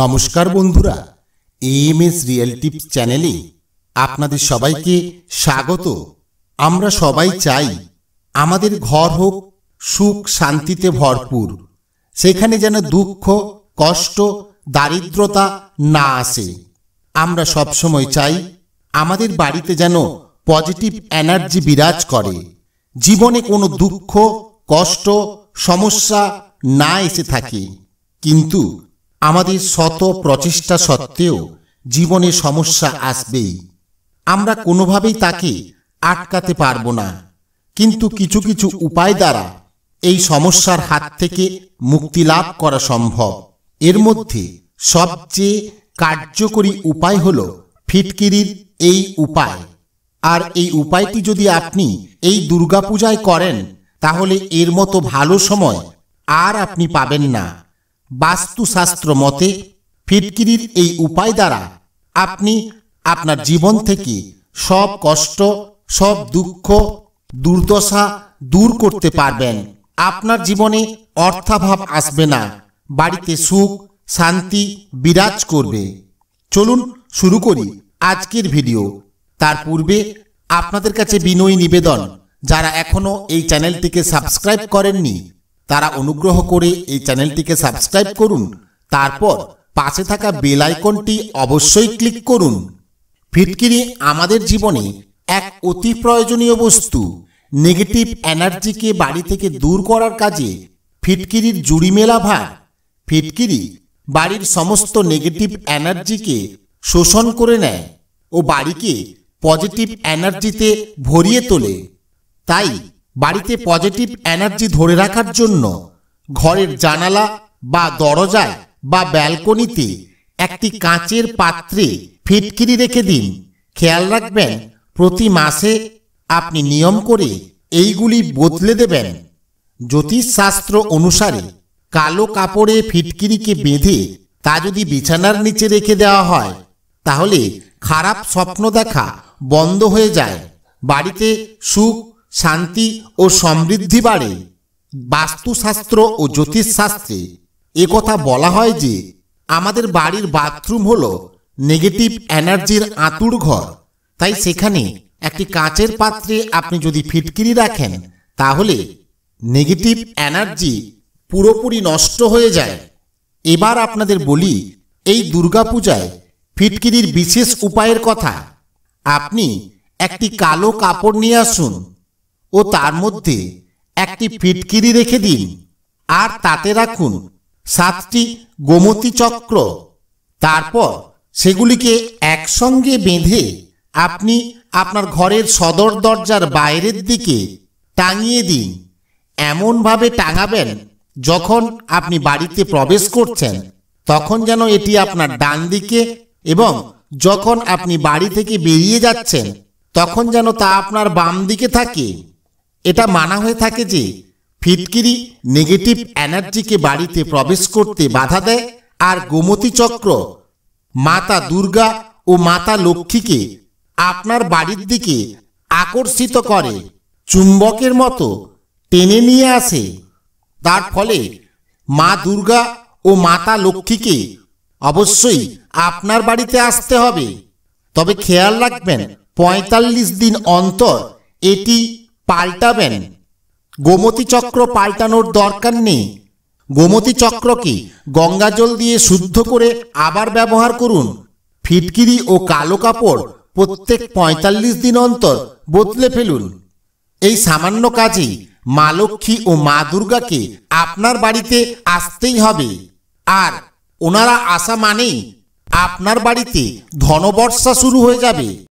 নমস্কার বন্ধুরা AMS real tips চ্যানেলে আপনাদের সবাইকে স্বাগত আমরা সবাই চাই আমাদের ঘর হোক সুখ শান্তিতে ভরপুর সেখানে যেন দুঃখ কষ্ট দারিদ্রতা না আসে আমরা সবসময় চাই আমাদের বাড়িতে যেন পজিটিভ এনার্জি বিরাজ করে জীবনে কোনো দুঃখ কষ্ট সমস্যা না এসে থাকে কিন্তু আমাদের শত প্রচেষ্টা সত্ত্বেও জীবনে সমস্যা আসবেই আমরা কোনোভাবেই তাকে আটকাতে পারব না কিন্তু কিছু কিছু উপায় দ্বারা এই সমস্যার হাত থেকে মুক্তি লাভ করা সম্ভব এর মধ্যে সবচেয়ে কার্যকরী উপায় হল ফিটকিরির এই উপায় আর এই উপায়টি যদি আপনি এই দুর্গাপূজায় করেন তাহলে এর মতো ভালো সময় আর আপনি পাবেন না বাস্তুশাস্ত্র মতে ফিটকিরির এই উপায় দ্বারা আপনি আপনার জীবন থেকে সব কষ্ট সব দুঃখ দুর্দশা দূর করতে পারবেন আপনার জীবনে অর্থাভাব আসবে না বাড়িতে সুখ শান্তি বিরাজ করবে চলুন শুরু করি আজকের ভিডিও তার পূর্বে আপনাদের কাছে বিনয়ী নিবেদন যারা এখনও এই চ্যানেলটিকে সাবস্ক্রাইব করেননি তারা অনুগ্রহ করে এই চ্যানেলটিকে সাবস্ক্রাইব করুন তারপর পাশে থাকা বেল আইকনটি অবশ্যই ক্লিক করুন ফিটকিরি আমাদের জীবনে এক অতি প্রয়োজনীয় বস্তু নেগেটিভ এনার্জিকে বাড়ি থেকে দূর করার কাজে ফিটকিরির জুড়ি মেলা ভার ফিটকিরি বাড়ির সমস্ত নেগেটিভ এনার্জিকে শোষণ করে নেয় ও বাড়িকে পজিটিভ এনার্জিতে ভরিয়ে তোলে তাই বাড়িতে পজিটিভ এনার্জি ধরে রাখার জন্য ঘরের জানালা বা দরজায় বা ব্যালকনিতে একটি কাঁচের পাত্রে ফিটকিরি রেখে দিন খেয়াল রাখবেন প্রতি মাসে আপনি নিয়ম করে এইগুলি বদলে দেবেন জ্যোতিষশাস্ত্র অনুসারে কালো কাপড়ে ফিটকিরিকে বেঁধে তা যদি বিছানার নিচে রেখে দেওয়া হয় তাহলে খারাপ স্বপ্ন দেখা বন্ধ হয়ে যায় বাড়িতে সুখ শান্তি ও সমৃদ্ধি বাড়ে বাস্তুশাস্ত্র ও জ্যোতিষশাস্ত্রে একথা বলা হয় যে আমাদের বাড়ির বাথরুম হল নেগেটিভ এনার্জির আঁতুড় ঘর তাই সেখানে একটি কাঁচের পাত্রে আপনি যদি ফিটকিরি রাখেন তাহলে নেগেটিভ এনার্জি পুরোপুরি নষ্ট হয়ে যায় এবার আপনাদের বলি এই দুর্গাপূজায় ফিটকিরির বিশেষ উপায়ের কথা আপনি একটি কালো কাপড় নিয়ে আসুন ও তার মধ্যে একটি ফিটকিরি রেখে দিন আর তাতে রাখুন সাতটি গোমতী চক্র তারপর সেগুলিকে একসঙ্গে বেঁধে আপনি আপনার ঘরের সদর দরজার বাইরের দিকে টাঙিয়ে দিন এমনভাবে টাঙাবেন যখন আপনি বাড়িতে প্রবেশ করছেন তখন যেন এটি আপনার ডান দিকে এবং যখন আপনি বাড়ি থেকে বেরিয়ে যাচ্ছেন তখন যেন তা আপনার বাম দিকে থাকে এটা মানা হয়ে থাকে যে ফিটকিরি নেগেটিভ এনার্জিকে বাড়িতে প্রবেশ করতে বাধা দেয় আর গোমতী চক্র মাতা দুর্গা ও মাতা লক্ষ্মীকে আপনার বাড়ির দিকে আকর্ষিত করে চুম্বকের মতো টেনে নিয়ে আসে তার ফলে মা দুর্গা ও মাতা লক্ষ্মীকে অবশ্যই আপনার বাড়িতে আসতে হবে তবে খেয়াল রাখবেন পঁয়তাল্লিশ দিন অন্তর এটি পাল্টাবেন গোমতী চক্র পাল্টানোর দরকার নেই গোমতী চক্রকে গঙ্গাজল দিয়ে শুদ্ধ করে আবার ব্যবহার করুন ফিটকিরি ও কালো কাপড় প্রত্যেক পঁয়তাল্লিশ দিন অন্তর বদলে ফেলুন এই সামান্য কাজে মা লক্ষ্মী ও মা দুর্গাকে আপনার বাড়িতে আসতেই হবে আর ওনারা আসা মানেই আপনার বাড়িতে ধনবর্ষা শুরু হয়ে যাবে